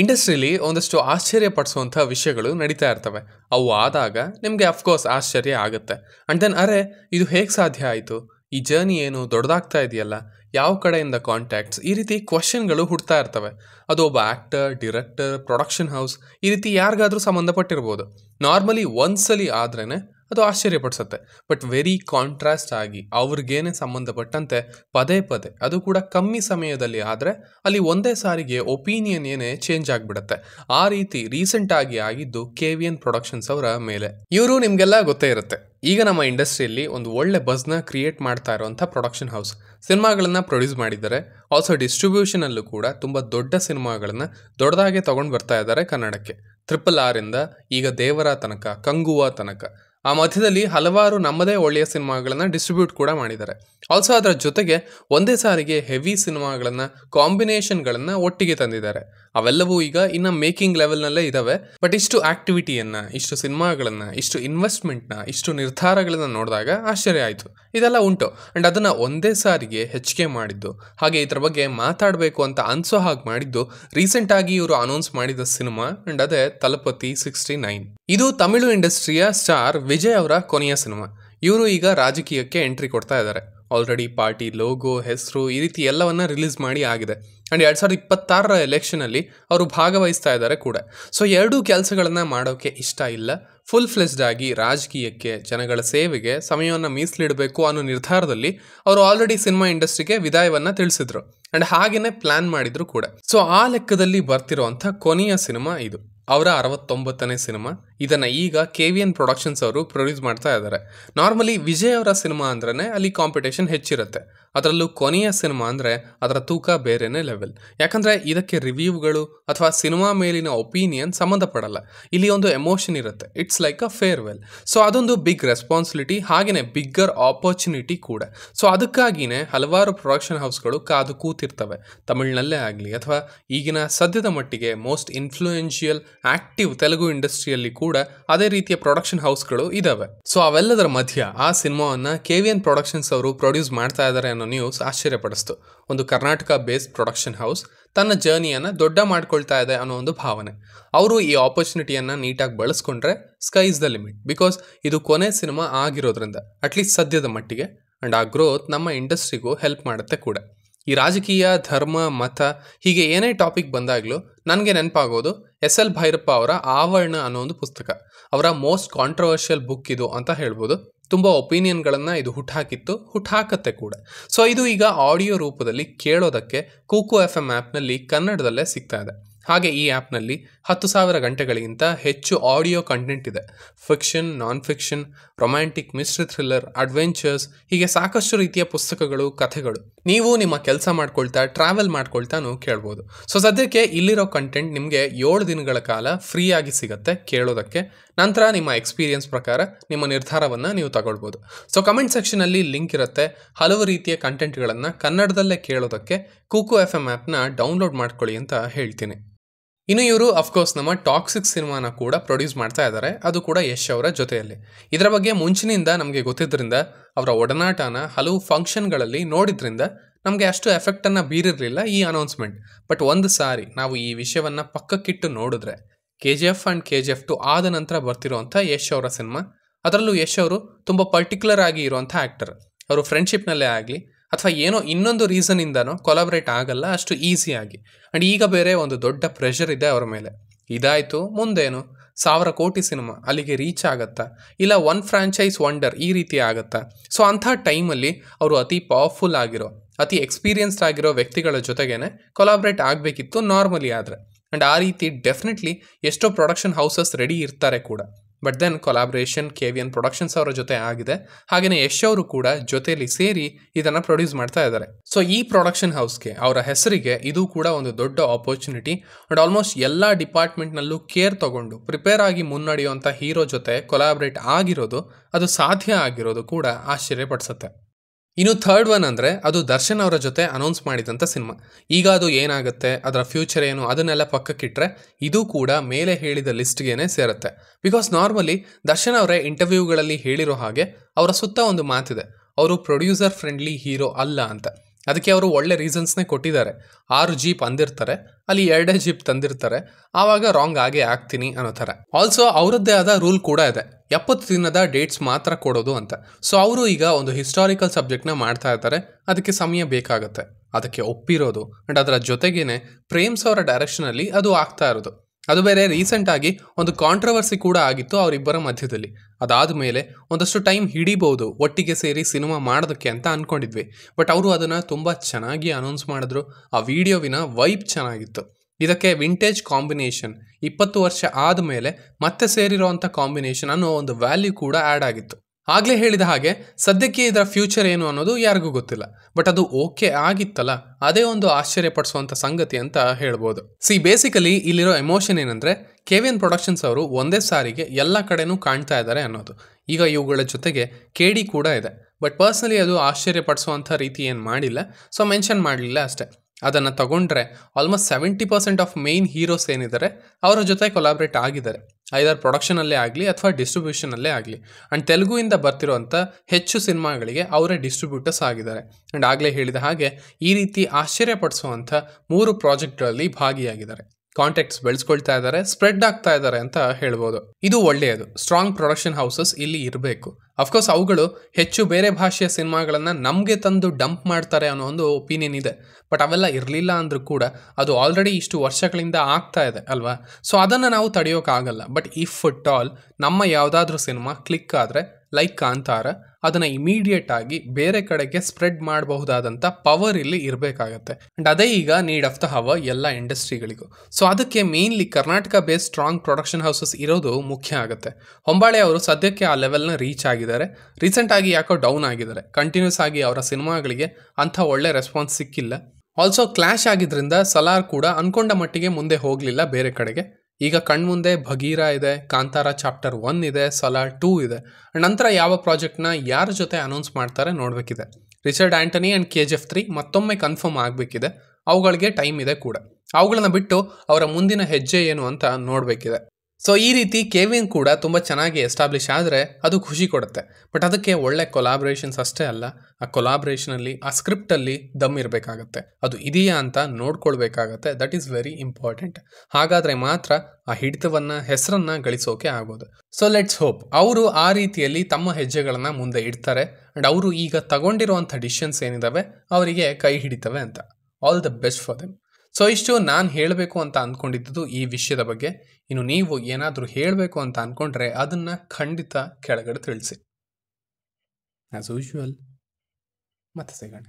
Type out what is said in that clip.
ಇಂಡಸ್ಟ್ರಿಲಿ ಒಂದಷ್ಟು ಆಶ್ಚರ್ಯ ಪಡಿಸುವಂಥ ವಿಷಯಗಳು ನಡೀತಾ ಇರ್ತವೆ ಅವು ಆದಾಗ ನಿಮಗೆ ಅಫ್ಕೋರ್ಸ್ ಆಶ್ಚರ್ಯ ಆಗುತ್ತೆ ಅಂಡ್ ದೆನ್ ಅರೆ ಇದು ಹೇಗೆ ಸಾಧ್ಯ ಆಯಿತು ಈ ಜರ್ನಿ ಏನು ದೊಡ್ಡದಾಗ್ತಾ ಇದೆಯಲ್ಲ ಯಾವ ಕಡೆಯಿಂದ ಕಾಂಟ್ಯಾಕ್ಟ್ಸ್ ಈ ರೀತಿ ಕ್ವಶನ್ಗಳು ಹುಡ್ತಾ ಇರ್ತವೆ ಅದು ಒಬ್ಬ ಆ್ಯಕ್ಟರ್ ಡಿರೆಕ್ಟರ್ ಪ್ರೊಡಕ್ಷನ್ ಹೌಸ್ ಈ ರೀತಿ ಯಾರಿಗಾದರೂ ಸಂಬಂಧಪಟ್ಟಿರ್ಬೋದು ನಾರ್ಮಲಿ ಒಂದ್ಸಲಿ ಆದ್ರೇ ಅದು ಆಶ್ಚರ್ಯಪಡಿಸುತ್ತೆ ಬಟ್ ವೆರಿ ಕಾಂಟ್ರಾಸ್ಟ್ ಆಗಿ ಅವ್ರಿಗೇನೆ ಸಂಬಂಧಪಟ್ಟಂತೆ ಪದೇ ಪದೇ ಅದು ಕೂಡ ಕಮ್ಮಿ ಸಮಯದಲ್ಲಿ ಆದರೆ ಅಲ್ಲಿ ಒಂದೇ ಸಾರಿಗೆ ಒಪಿನಿಯನ್ ಏನೇ ಚೇಂಜ್ ಆಗಿಬಿಡುತ್ತೆ ಆ ರೀತಿ ರೀಸೆಂಟ್ ಆಗಿ ಆಗಿದ್ದು ಕೆ ವಿ ಎನ್ ಪ್ರೊಡಕ್ಷನ್ಸ್ ಅವರ ಮೇಲೆ ಇವರು ನಿಮಗೆಲ್ಲ ಗೊತ್ತೇ ಇರುತ್ತೆ ಈಗ ನಮ್ಮ ಇಂಡಸ್ಟ್ರಿಯಲ್ಲಿ ಒಂದು ಒಳ್ಳೆ ಬಸ್ನ ಕ್ರಿಯೇಟ್ ಮಾಡ್ತಾ ಇರುವಂಥ ಪ್ರೊಡಕ್ಷನ್ ಹೌಸ್ ಸಿನಿಮಾಗಳನ್ನ ಪ್ರೊಡ್ಯೂಸ್ ಮಾಡಿದ್ದಾರೆ ಆಲ್ಸೋ ಡಿಸ್ಟ್ರಿಬ್ಯೂಷನಲ್ಲೂ ಕೂಡ ತುಂಬ ದೊಡ್ಡ ಸಿನಿಮಾಗಳನ್ನ ದೊಡ್ಡದಾಗೆ ತೊಗೊಂಡು ಬರ್ತಾ ಇದ್ದಾರೆ ಕನ್ನಡಕ್ಕೆ ಟ್ರಿಪಲ್ ಇಂದ ಈಗ ದೇವರ ತನಕ ಕಂಗುವ ತನಕ ಆ ಮಧ್ಯದಲ್ಲಿ ಹಲವಾರು ನಮ್ಮದೇ ಒಳ್ಳೆಯ ಸಿನಿಮಾಗಳನ್ನು ಡಿಸ್ಟ್ರಿಬ್ಯೂಟ್ ಕೂಡ ಮಾಡಿದ್ದಾರೆ ಆಲ್ಸೋ ಅದರ ಜೊತೆಗೆ ಒಂದೇ ಸಾರಿಗೆ ಹೆವಿ ಸಿನಿಮಾಗಳನ್ನು ಕಾಂಬಿನೇಷನ್ಗಳನ್ನು ಒಟ್ಟಿಗೆ ತಂದಿದ್ದಾರೆ ಅವೆಲ್ಲವೂ ಈಗ ಇನ್ನು ಮೇಕಿಂಗ್ ಲೆವೆಲ್ನಲ್ಲೇ ಇದ್ದಾವೆ ಬಟ್ ಇಷ್ಟು ಆಕ್ಟಿವಿಟಿಯನ್ನ ಇಷ್ಟು ಸಿನಿಮಾಗಳನ್ನು ಇಷ್ಟು ಇನ್ವೆಸ್ಟ್ಮೆಂಟ್ನ ಇಷ್ಟು ನಿರ್ಧಾರಗಳನ್ನು ನೋಡಿದಾಗ ಆಶ್ಚರ್ಯ ಆಯಿತು ಇದೆಲ್ಲ ಉಂಟು ಆ್ಯಂಡ್ ಅದನ್ನು ಒಂದೇ ಸಾರಿಗೆ ಹೆಚ್ಚಿಗೆ ಮಾಡಿದ್ದು ಹಾಗೆ ಇದರ ಬಗ್ಗೆ ಮಾತಾಡಬೇಕು ಅಂತ ಅನ್ಸೋ ಹಾಗೆ ಮಾಡಿದ್ದು ರೀಸೆಂಟಾಗಿ ಇವರು ಅನೌನ್ಸ್ ಮಾಡಿದ ಸಿನಿಮಾ ಆ್ಯಂಡ್ ಅದೇ ತಲಪತಿ ಸಿಕ್ಸ್ಟಿ ನೈನ್ ಇದು ತಮಿಳು ಇಂಡಸ್ಟ್ರಿಯ ಸ್ಟಾರ್ ವಿಜಯ್ ಅವರ ಕೊನೆಯ ಸಿನಿಮಾ ಇವರು ಈಗ ರಾಜಕೀಯಕ್ಕೆ ಎಂಟ್ರಿ ಕೊಡ್ತಾ ಇದ್ದಾರೆ ಆಲ್ರೆಡಿ ಪಾರ್ಟಿ ಲೋಗೋ ಹೆಸರು ಈ ರೀತಿ ಎಲ್ಲವನ್ನು ರಿಲೀಸ್ ಮಾಡಿ ಆಗಿದೆ ಆ್ಯಂಡ್ ಎರಡು ಸಾವಿರದ ಇಪ್ಪತ್ತಾರರ ಎಲೆಕ್ಷನಲ್ಲಿ ಅವರು ಭಾಗವಹಿಸ್ತಾ ಇದ್ದಾರೆ ಕೂಡ ಸೊ ಎರಡೂ ಕೆಲಸಗಳನ್ನು ಮಾಡೋಕ್ಕೆ ಇಷ್ಟ ಇಲ್ಲ ಫುಲ್ ಫ್ಲೆಜ್ಡ್ ಆಗಿ ರಾಜಕೀಯಕ್ಕೆ ಜನಗಳ ಸೇವೆಗೆ ಸಮಯವನ್ನು ಮೀಸಲಿಡಬೇಕು ಅನ್ನೋ ನಿರ್ಧಾರದಲ್ಲಿ ಅವರು ಆಲ್ರೆಡಿ ಸಿನಿಮಾ ಇಂಡಸ್ಟ್ರಿಗೆ ವಿದಾಯವನ್ನು ತಿಳಿಸಿದರು ಆ್ಯಂಡ್ ಹಾಗೆಯೇ ಪ್ಲ್ಯಾನ್ ಮಾಡಿದ್ರು ಕೂಡ ಸೊ ಆ ಲೆಕ್ಕದಲ್ಲಿ ಬರ್ತಿರೋವಂಥ ಕೊನೆಯ ಸಿನಿಮಾ ಇದು ಅವರ ಅರವತ್ತೊಂಬತ್ತನೇ ಸಿನಿಮಾ ಇದನ್ನು ಈಗ ಕೆ ವಿ ಎನ್ ಪ್ರೊಡಕ್ಷನ್ಸ್ ಅವರು ಪ್ರೊಡ್ಯೂಸ್ ಮಾಡ್ತಾ ಇದ್ದಾರೆ ನಾರ್ಮಲಿ ವಿಜಯ್ ಅವರ ಸಿನಿಮಾ ಅಂದ್ರೇ ಅಲ್ಲಿ ಕಾಂಪಿಟೇಷನ್ ಹೆಚ್ಚಿರುತ್ತೆ ಅದರಲ್ಲೂ ಕೊನೆಯ ಸಿನಿಮಾ ಅಂದರೆ ಅದರ ತೂಕ ಬೇರೆನೇ ಲೆವೆಲ್ ಯಾಕಂದರೆ ಇದಕ್ಕೆ ರಿವ್ಯೂಗಳು ಅಥವಾ ಸಿನಿಮಾ ಮೇಲಿನ ಒಪಿನಿಯನ್ ಸಂಬಂಧಪಡಲ್ಲ ಇಲ್ಲಿ ಒಂದು ಎಮೋಷನ್ ಇರುತ್ತೆ it's like a farewell so ಅದೊಂದು ಬಿಗ್ ರೆಸ್ಪಾನ್ಸಿಬಿಲಿಟಿ ಹಾಗೆಯೇ ಬಿಗ್ಗರ್ ಆಪರ್ಚುನಿಟಿ ಕೂಡ ಸೊ ಅದಕ್ಕಾಗಿಯೇ ಹಲವಾರು ಪ್ರೊಡಕ್ಷನ್ ಹೌಸ್ಗಳು ಕಾದು ಕೂತಿರ್ತವೆ ತಮಿಳಿನಲ್ಲೇ ಆಗಲಿ ಅಥವಾ ಈಗಿನ ಸದ್ಯದ ಮಟ್ಟಿಗೆ ಮೋಸ್ಟ್ ಇನ್ಫ್ಲೂಯೆನ್ಷಿಯಲ್ ಆಕ್ಟಿವ್ ತೆಲುಗು ಇಂಡಸ್ಟ್ರಿಯಲ್ಲಿ ಕೂಡ ಕೂಡ ಅದೇ ರೀತಿಯ ಪ್ರೊಡಕ್ಷನ್ ಹೌಸ್ಗಳು ಇದಾವೆ ಸೊ ಅವೆಲ್ಲದರ ಮಧ್ಯ ಆ ಸಿನಿಮಾವನ್ನ ಕೆ ವಿ ಎನ್ ಪ್ರೊಡಕ್ಷನ್ಸ್ ಅವರು ಪ್ರೊಡ್ಯೂಸ್ ಮಾಡ್ತಾ ಇದ್ದಾರೆ ಅನ್ನೋ ನ್ಯೂಸ್ ಆಶ್ಚರ್ಯಪಡಿಸ್ತು ಒಂದು ಕರ್ನಾಟಕ ಬೇಸ್ಡ್ ಪ್ರೊಡಕ್ಷನ್ ಹೌಸ್ ತನ್ನ ಜರ್ನಿಯನ್ನ ದೊಡ್ಡ ಮಾಡ್ಕೊಳ್ತಾ ಇದೆ ಅನ್ನೋ ಒಂದು ಭಾವನೆ ಅವರು ಈ ಆಪರ್ಚುನಿಟಿಯನ್ನ ನೀಟಾಗಿ ಬಳಸ್ಕೊಂಡ್ರೆ sky is the limit because ಇದು ಕೊನೆ ಸಿನಿಮಾ ಆಗಿರೋದ್ರಿಂದ ಅಟ್ಲೀಸ್ಟ್ ಸದ್ಯದ ಮಟ್ಟಿಗೆ ಅಂಡ್ ಆ ಗ್ರೋತ್ ನಮ್ಮ ಇಂಡಸ್ಟ್ರಿಗೂ ಹೆಲ್ಪ್ ಮಾಡುತ್ತೆ ಕೂಡ ಈ ರಾಜಕೀಯ ಧರ್ಮ ಮತ ಹೀಗೆ ಏನೇ ಟಾಪಿಕ್ ಬಂದಾಗಲೂ ನನಗೆ ನೆನಪಾಗೋದು ಎಸ್ ಎಲ್ ಭೈರಪ್ಪ ಅವರ ಆವರಣ ಅನ್ನೋ ಒಂದು ಪುಸ್ತಕ ಅವರ ಮೋಸ್ಟ್ ಕಾಂಟ್ರವರ್ಷಿಯಲ್ ಬುಕ್ ಇದು ಅಂತ ಹೇಳ್ಬೋದು ತುಂಬ ಒಪಿನಿಯನ್ಗಳನ್ನು ಇದು ಹುಟ್ಟಾಕಿತ್ತು ಹುಟ್ಟಾಕತ್ತೆ ಕೂಡ ಸೊ ಇದು ಈಗ ಆಡಿಯೋ ರೂಪದಲ್ಲಿ ಕೇಳೋದಕ್ಕೆ ಕೂಕು ಎಫ್ ಎಮ್ ಆ್ಯಪ್ನಲ್ಲಿ ಕನ್ನಡದಲ್ಲೇ ಸಿಗ್ತಾ ಇದೆ ಹಾಗೆ ಈ ಆ್ಯಪ್ನಲ್ಲಿ ಹತ್ತು ಸಾವಿರ ಗಂಟೆಗಳಿಗಿಂತ ಹೆಚ್ಚು ಆಡಿಯೋ ಕಂಟೆಂಟ್ ಇದೆ fiction non fiction romantic mystery thriller adventures ಹೀಗೆ ಸಾಕಷ್ಟು ರೀತಿಯ ಪುಸ್ತಕಗಳು ಕಥೆಗಳು ನೀವು ನಿಮ್ಮ ಕೆಲಸ ಮಾಡ್ಕೊಳ್ತಾ ಟ್ರಾವೆಲ್ ಮಾಡ್ಕೊಳ್ತಾನೂ ಕೇಳ್ಬೋದು ಸೊ ಸದ್ಯಕ್ಕೆ ಇಲ್ಲಿರೋ ಕಂಟೆಂಟ್ ನಿಮಗೆ ಏಳು ದಿನಗಳ ಕಾಲ ಫ್ರೀಯಾಗಿ ಸಿಗುತ್ತೆ ಕೇಳೋದಕ್ಕೆ ನಂತರ ನಿಮ್ಮ ಎಕ್ಸ್ಪೀರಿಯನ್ಸ್ ಪ್ರಕಾರ ನಿಮ್ಮ ನಿರ್ಧಾರವನ್ನು ನೀವು ತಗೊಳ್ಬೋದು ಸೊ ಕಮೆಂಟ್ ಸೆಕ್ಷನಲ್ಲಿ ಲಿಂಕ್ ಇರುತ್ತೆ ಹಲವು ರೀತಿಯ ಕಂಟೆಂಟ್ಗಳನ್ನು ಕನ್ನಡದಲ್ಲೇ ಕೇಳೋದಕ್ಕೆ ಕುಕು ಎಫ್ ಎಮ್ ಆ್ಯಪ್ನ ಡೌನ್ಲೋಡ್ ಮಾಡ್ಕೊಳ್ಳಿ ಅಂತ ಹೇಳ್ತೀನಿ ಇನ್ನು ಇವರು ಅಫ್ಕೋರ್ಸ್ ನಮ್ಮ ಟಾಕ್ಸಿಕ್ ಸಿನಿಮಾನ ಕೂಡ ಪ್ರೊಡ್ಯೂಸ್ ಮಾಡ್ತಾ ಇದ್ದಾರೆ ಅದು ಕೂಡ ಯಶ್ ಅವರ ಜೊತೆಯಲ್ಲಿ ಇದರ ಬಗ್ಗೆ ಮುಂಚಿನಿಂದ ನಮಗೆ ಗೊತ್ತಿದ್ದರಿಂದ ಅವರ ಒಡನಾಟನ ಹಲವು ಫಂಕ್ಷನ್ಗಳಲ್ಲಿ ನೋಡಿದ್ರಿಂದ ನಮಗೆ ಅಷ್ಟು ಎಫೆಕ್ಟನ್ನು ಬೀರಿರಲಿಲ್ಲ ಈ ಅನೌನ್ಸ್ಮೆಂಟ್ ಬಟ್ ಒಂದು ಸಾರಿ ನಾವು ಈ ವಿಷಯವನ್ನು ಪಕ್ಕಕ್ಕಿಟ್ಟು ನೋಡಿದ್ರೆ K G F and K G F two ಆದ ನಂತರ ಬರ್ತಿರೋಂಥ ಯಶ್ ಅವರ ಸಿನಿಮಾ ಅದರಲ್ಲೂ ಯಶ್ ಅವರು ತುಂಬ ಪರ್ಟಿಕ್ಯುಲರ್ ಆಗಿ ಇರುವಂಥ ಆ್ಯಕ್ಟರ್ ಅವರು ಫ್ರೆಂಡ್ಶಿಪ್ನಲ್ಲೇ ಆಗಲಿ ಅಥವಾ ಏನೋ ಇನ್ನೊಂದು ರೀಸನಿಂದನೋ ಕೊಲಾಬ್ರೇಟ್ ಆಗಲ್ಲ ಅಷ್ಟು ಈಸಿಯಾಗಿ ಆ್ಯಂಡ್ ಈಗ ಬೇರೆ ಒಂದು ದೊಡ್ಡ ಪ್ರೆಷರ್ ಇದೆ ಅವರ ಮೇಲೆ ಇದಾಯಿತು ಮುಂದೇನು ಸಾವಿರ ಕೋಟಿ ಸಿನಿಮಾ ಅಲ್ಲಿಗೆ ರೀಚ್ ಆಗುತ್ತಾ ಇಲ್ಲ ಒನ್ ಫ್ರಾಂಚೈಸ್ ವಂಡರ್ ಈ ರೀತಿ ಆಗುತ್ತಾ ಸೊ ಅಂಥ ಟೈಮಲ್ಲಿ ಅವರು ಅತಿ ಪವರ್ಫುಲ್ ಆಗಿರೋ ಅತಿ ಎಕ್ಸ್ಪೀರಿಯನ್ಸ್ಡ್ ಆಗಿರೋ ವ್ಯಕ್ತಿಗಳ ಜೊತೆಗೇನೆ ಕೊಲಾಬ್ರೇಟ್ ಆಗಬೇಕಿತ್ತು ನಾರ್ಮಲಿ ಆದರೆ ಆ್ಯಂಡ್ ಆ ರೀತಿ ಡೆಫಿನೆಟ್ಲಿ ಎಷ್ಟೋ ಪ್ರೊಡಕ್ಷನ್ ಹೌಸಸ್ ರೆಡಿ ಇರ್ತಾರೆ ಕೂಡ but then collaboration K V N productions ಅವರ ಜೊತೆ ಆಗಿದೆ ಹಾಗೆಯೇ ಯಶ್ ಅವರು ಕೂಡ ಜೊತೆಯಲ್ಲಿ ಸೇರಿ ಇದನ್ನು ಪ್ರೊಡ್ಯೂಸ್ ಮಾಡ್ತಾ ಇದ್ದಾರೆ ಸೊ ಈ ಪ್ರೊಡಕ್ಷನ್ ಹೌಸ್ಗೆ ಅವರ ಹೆಸರಿಗೆ ಇದು ಕೂಡ ಒಂದು ದೊಡ್ಡ ಆಪರ್ಚುನಿಟಿ ಅಂಡ್ ಆಲ್ಮೋಸ್ಟ್ ಎಲ್ಲ ಡಿಪಾರ್ಟ್ಮೆಂಟ್ನಲ್ಲೂ ಕೇರ್ ತಗೊಂಡು ಪ್ರಿಪೇರ್ ಆಗಿ ಮುನ್ನಡೆಯುವಂಥ ಹೀರೋ ಜೊತೆ ಕೊಲಾಬ್ರೇಟ್ ಆಗಿರೋದು ಅದು ಸಾಧ್ಯ ಆಗಿರೋದು ಕೂಡ ಆಶ್ಚರ್ಯಪಡಿಸುತ್ತೆ ಇನ್ನು ಥರ್ಡ್ ಒನ್ ಅಂದರೆ ಅದು ದರ್ಶನ್ ಅವರ ಜೊತೆ ಅನೌನ್ಸ್ ಮಾಡಿದಂಥ ಸಿನಿಮಾ ಈಗ ಅದು ಏನಾಗುತ್ತೆ ಅದರ ಫ್ಯೂಚರ್ ಏನು ಅದನ್ನೆಲ್ಲ ಪಕ್ಕಕ್ಕಿಟ್ಟರೆ ಇದು ಕೂಡ ಮೇಲೆ ಹೇಳಿದ ಲಿಸ್ಟ್ಗೇನೆ ಸೇರುತ್ತೆ ಬಿಕಾಸ್ ನಾರ್ಮಲಿ ದರ್ಶನ್ ಅವರೇ ಇಂಟರ್ವ್ಯೂಗಳಲ್ಲಿ ಹೇಳಿರೋ ಹಾಗೆ ಅವರ ಸುತ್ತ ಒಂದು ಮಾತಿದೆ ಅವರು ಪ್ರೊಡ್ಯೂಸರ್ ಫ್ರೆಂಡ್ಲಿ ಹೀರೋ ಅಲ್ಲ ಅಂತ ಅದಕ್ಕೆ ಅವರು ಒಳ್ಳೆ ರೀಸನ್ಸ್ನೇ ಕೊಟ್ಟಿದ್ದಾರೆ ಆರು ಜೀಪ್ ಅಂದಿರ್ತಾರೆ ಅಲ್ಲಿ ಎರಡೇ ಜೀಪ್ ತಂದಿರ್ತಾರೆ ಆವಾಗ ರಾಂಗ್ ಆಗೇ ಆಗ್ತೀನಿ ಅನ್ನೋ ಥರ ಆಲ್ಸೋ ಅವರದ್ದೇ ಆದ ರೂಲ್ ಕೂಡ ಇದೆ ಎಪ್ಪತ್ತು ದಿನದ ಡೇಟ್ಸ್ ಮಾತ್ರ ಕೊಡೋದು ಅಂತ ಸೊ ಅವರು ಈಗ ಒಂದು ಹಿಸ್ಟಾರಿಕಲ್ ಸಬ್ಜೆಕ್ಟ್ನ ಮಾಡ್ತಾ ಇರ್ತಾರೆ ಅದಕ್ಕೆ ಸಮಯ ಬೇಕಾಗುತ್ತೆ ಅದಕ್ಕೆ ಒಪ್ಪಿರೋದು ಆ್ಯಂಡ್ ಅದರ ಜೊತೆಗೇನೆ ಪ್ರೇಮ್ಸ್ ಅವರ ಡೈರೆಕ್ಷನಲ್ಲಿ ಅದು ಆಗ್ತಾ ಇರೋದು ಅದು ಬೇರೆ ರೀಸೆಂಟಾಗಿ ಒಂದು ಕಾಂಟ್ರವರ್ಸಿ ಕೂಡ ಆಗಿತ್ತು ಅವರಿಬ್ಬರ ಮಧ್ಯದಲ್ಲಿ ಅದಾದ ಮೇಲೆ ಒಂದಷ್ಟು ಟೈಮ್ ಹಿಡಿಬೋದು ಒಟ್ಟಿಗೆ ಸೇರಿ ಸಿನಿಮಾ ಮಾಡೋದಕ್ಕೆ ಅಂತ ಅಂದ್ಕೊಂಡಿದ್ವಿ ಬಟ್ ಅವರು ಅದನ್ನು ತುಂಬ ಚೆನ್ನಾಗಿ ಅನೌನ್ಸ್ ಮಾಡಿದ್ರು ಆ ವಿಡಿಯೋವಿನ ವೈಬ್ ಚೆನ್ನಾಗಿತ್ತು ಇದಕ್ಕೆ ವಿಂಟೇಜ್ ಕಾಂಬಿನೇಷನ್ ಇಪ್ಪತ್ತು ವರ್ಷ ಆದ ಮೇಲೆ ಮತ್ತೆ ಅಂಥ ಕಾಂಬಿನೇಷನ್ ಅನ್ನೋ ಒಂದು ವ್ಯಾಲ್ಯೂ ಕೂಡ ಆ್ಯಡ್ ಆಗಿತ್ತು ಆಗಲೇ ಹೇಳಿದ ಹಾಗೆ ಸದ್ಯಕ್ಕೆ ಇದರ ಫ್ಯೂಚರ್ ಏನು ಅನ್ನೋದು ಯಾರಿಗೂ ಗೊತ್ತಿಲ್ಲ ಬಟ್ ಅದು ಓಕೆ ಆಗಿತ್ತಲ್ಲ ಅದೇ ಒಂದು ಆಶ್ಚರ್ಯಪಡಿಸುವಂಥ ಸಂಗತಿ ಅಂತ ಹೇಳ್ಬೋದು ಸಿ ಬೇಸಿಕಲಿ ಇಲ್ಲಿರೋ ಎಮೋಷನ್ ಏನಂದರೆ ಕೆ ವಿ ಎನ್ ಪ್ರೊಡಕ್ಷನ್ಸ್ ಅವರು ಒಂದೇ ಸಾರಿಗೆ ಎಲ್ಲ ಕಡೆನೂ ಕಾಣ್ತಾ ಇದ್ದಾರೆ ಅನ್ನೋದು ಈಗ ಇವುಗಳ ಜೊತೆಗೆ ಕೆ ಕೂಡ ಇದೆ ಬಟ್ ಪರ್ಸ್ನಲಿ ಅದು ಆಶ್ಚರ್ಯಪಡಿಸುವಂಥ ರೀತಿ ಏನು ಮಾಡಿಲ್ಲ ಸೊ ಮೆನ್ಷನ್ ಮಾಡಲಿಲ್ಲ ಅಷ್ಟೇ ಅದನ್ನು ತಗೊಂಡ್ರೆ almost seventy percent of main heroes ಏನಿದ್ದಾರೆ ಅವರ ಜೊತೆ ಕೊಲಾಬ್ರೇಟ್ ಆಗಿದ್ದಾರೆ ಐದರ್ ಪ್ರೊಡಕ್ಷನಲ್ಲೇ ಆಗಲಿ ಅಥವಾ ಡಿಸ್ಟ್ರಿಬ್ಯೂಷನಲ್ಲೇ ಆಗಲಿ ಆ್ಯಂಡ್ ತೆಲುಗುವಿಂದ ಬರ್ತಿರೋವಂಥ ಹೆಚ್ಚು ಸಿನಿಮಾಗಳಿಗೆ ಅವರೇ ಡಿಸ್ಟ್ರಿಬ್ಯೂಟರ್ಸ್ ಆಗಿದ್ದಾರೆ ಆ್ಯಂಡ್ ಆಗಲೇ ಹೇಳಿದ ಹಾಗೆ ಈ ರೀತಿ ಆಶ್ಚರ್ಯಪಡಿಸುವಂಥ ಮೂರು ಪ್ರಾಜೆಕ್ಟ್ಗಳಲ್ಲಿ ಭಾಗಿಯಾಗಿದ್ದಾರೆ ಕಾಂಟ್ಯಾಕ್ಟ್ಸ್ ಬೆಳೆಸ್ಕೊಳ್ತಾ ಇದ್ದಾರೆ ಸ್ಪ್ರೆಡ್ ಆಗ್ತಾ ಇದ್ದಾರೆ ಅಂತ ಹೇಳ್ಬೋದು ಇದು ಒಳ್ಳೆಯದು ಸ್ಟ್ರಾಂಗ್ ಪ್ರೊಡಕ್ಷನ್ ಹೌಸಸ್ ಇಲ್ಲಿ ಇರಬೇಕು ಅಫ್ಕೋರ್ಸ್ ಅವುಗಳು ಹೆಚ್ಚು ಬೇರೆ ಭಾಷೆಯ ಸಿನಿಮಾಗಳನ್ನ ನಮಗೆ ತಂದು ಡಂಪ್ ಮಾಡ್ತಾರೆ ಅನ್ನೋ ಒಂದು ಒಪಿನಿಯನ್ ಇದೆ ಬಟ್ ಅವೆಲ್ಲ ಇರಲಿಲ್ಲ ಅಂದರೂ ಕೂಡ ಅದು ಆಲ್ರೆಡಿ ಇಷ್ಟು ವರ್ಷಗಳಿಂದ ಆಗ್ತಾ ಇದೆ ಅಲ್ವಾ ಸೊ ಅದನ್ನು ನಾವು ತಡೆಯೋಕ್ಕಾಗಲ್ಲ ಬಟ್ ಇಫ್ ಟಾಲ್ ಆಲ್ ನಮ್ಮ ಯಾವುದಾದ್ರೂ ಸಿನಿಮಾ ಕ್ಲಿಕ್ ಆದರೆ ಲೈಕ್ ಕಾಂತಾರ ಅದನ್ನು ಇಮಿಡಿಯೇಟ್ ಆಗಿ ಬೇರೆ ಕಡೆಗೆ ಸ್ಪ್ರೆಡ್ ಮಾಡಬಹುದಾದಂಥ ಪವರ್ ಇಲ್ಲಿ ಇರಬೇಕಾಗತ್ತೆ ಅಂಡ್ ಅದೇ ಈಗ ನೀಡ್ ಆಫ್ ದ ಹವ ಎಲ್ಲ ಇಂಡಸ್ಟ್ರಿಗಳಿಗೂ ಸೊ ಅದಕ್ಕೆ mainly Karnataka based strong production houses ಇರೋದು ಮುಖ್ಯ ಆಗುತ್ತೆ ಹೊಂಬಾಳೆ ಅವರು ಸದ್ಯಕ್ಕೆ ಆ ಲೆವೆಲ್ನ ರೀಚ್ ಆಗಿದ್ದಾರೆ ರೀಸೆಂಟ್ ಆಗಿ ಯಾಕೋ ಡೌನ್ ಆಗಿದ್ದಾರೆ ಕಂಟಿನ್ಯೂಸ್ ಆಗಿ ಅವರ ಸಿನಿಮಾಗಳಿಗೆ ಅಂಥ ಒಳ್ಳೆ ರೆಸ್ಪಾನ್ಸ್ ಸಿಕ್ಕಿಲ್ಲ ಆಲ್ಸೋ ಕ್ಲಾಶ್ ಆಗಿದ್ದರಿಂದ ಸಲಾರ್ ಕೂಡ ಅನ್ಕೊಂಡ ಮಟ್ಟಿಗೆ ಮುಂದೆ ಹೋಗಲಿಲ್ಲ ಬೇರೆ ಕಡೆಗೆ ಈಗ ಕಣ್ಮುಂದೆ ಭಗೀರಾ ಇದೆ ಕಾಂತಾರ ಚಾಪ್ಟರ್ ಒನ್ ಇದೆ ಸಲಾ ಟೂ ಇದೆ ನಂತರ ಯಾವ ಪ್ರಾಜೆಕ್ಟ್ನ ಯಾರ ಜೊತೆ ಅನೌನ್ಸ್ ಮಾಡ್ತಾರೆ ನೋಡಬೇಕಿದೆ Richard Anthony and K G F three ಮತ್ತೊಮ್ಮೆ ಕನ್ಫರ್ಮ್ ಆಗಬೇಕಿದೆ ಅವುಗಳಿಗೆ ಟೈಮ್ ಇದೆ ಕೂಡ ಅವುಗಳನ್ನ ಬಿಟ್ಟು ಅವರ ಮುಂದಿನ ಹೆಜ್ಜೆ ಏನು ಅಂತ ನೋಡಬೇಕಿದೆ ಸೊ ಈ ರೀತಿ ಕೆವಿನ್ ಕೂಡ ತುಂಬ ಚೆನ್ನಾಗಿ ಎಸ್ಟಾಬ್ಲಿಷ್ ಆದರೆ ಅದು ಖುಷಿ ಕೊಡುತ್ತೆ ಬಟ್ ಅದಕ್ಕೆ ಒಳ್ಳೆ ಕೊಲಾಬ್ರೇಷನ್ಸ್ ಅಷ್ಟೇ ಅಲ್ಲ ಆ ಕೊಲಾಬ್ರೇಷನಲ್ಲಿ ಆ ಸ್ಕ್ರಿಪ್ಟಲ್ಲಿ ದಮ್ ಇರಬೇಕಾಗತ್ತೆ ಅದು ಇದೆಯಾ ಅಂತ ನೋಡ್ಕೊಳ್ಬೇಕಾಗತ್ತೆ ದಟ್ ಈಸ್ ವೆರಿ ಇಂಪಾರ್ಟೆಂಟ್ ಹಾಗಾದರೆ ಮಾತ್ರ ಆ ಹಿಡಿತವನ್ನು ಹೆಸರನ್ನು ಗಳಿಸೋಕೆ ಆಗೋದು ಸೊ ಲೆಟ್ಸ್ ಹೋಪ್ ಅವರು ಆ ರೀತಿಯಲ್ಲಿ ತಮ್ಮ ಹೆಜ್ಜೆಗಳನ್ನು ಮುಂದೆ ಇಡ್ತಾರೆ ಆ್ಯಂಡ್ ಅವರು ಈಗ ತಗೊಂಡಿರುವಂಥ ಡಿಶನ್ಸ್ ಏನಿದ್ದಾವೆ ಅವರಿಗೆ ಕೈ ಹಿಡಿತವೆ ಅಂತ all the best for them so ಇಷ್ಟು ನಾನು ಹೇಳಬೇಕು ಅಂತ ಅಂದ್ಕೊಂಡಿದ್ದುದು ಈ ವಿಷಯದ ಬಗ್ಗೆ ಇನ್ನು ನೀವು ಏನಾದರೂ ಹೇಳಬೇಕು ಅಂತ ಅಂದ್ಕೊಂಡ್ರೆ ಅದನ್ನು ಖಂಡಿತ ಕೆಳಗಡೆ ತಿಳಿಸಿ ಆ್ಯಸ್ ಯೂಶ್ವಲ್ ಮತ್ತೆ ಸಿಗೋಣ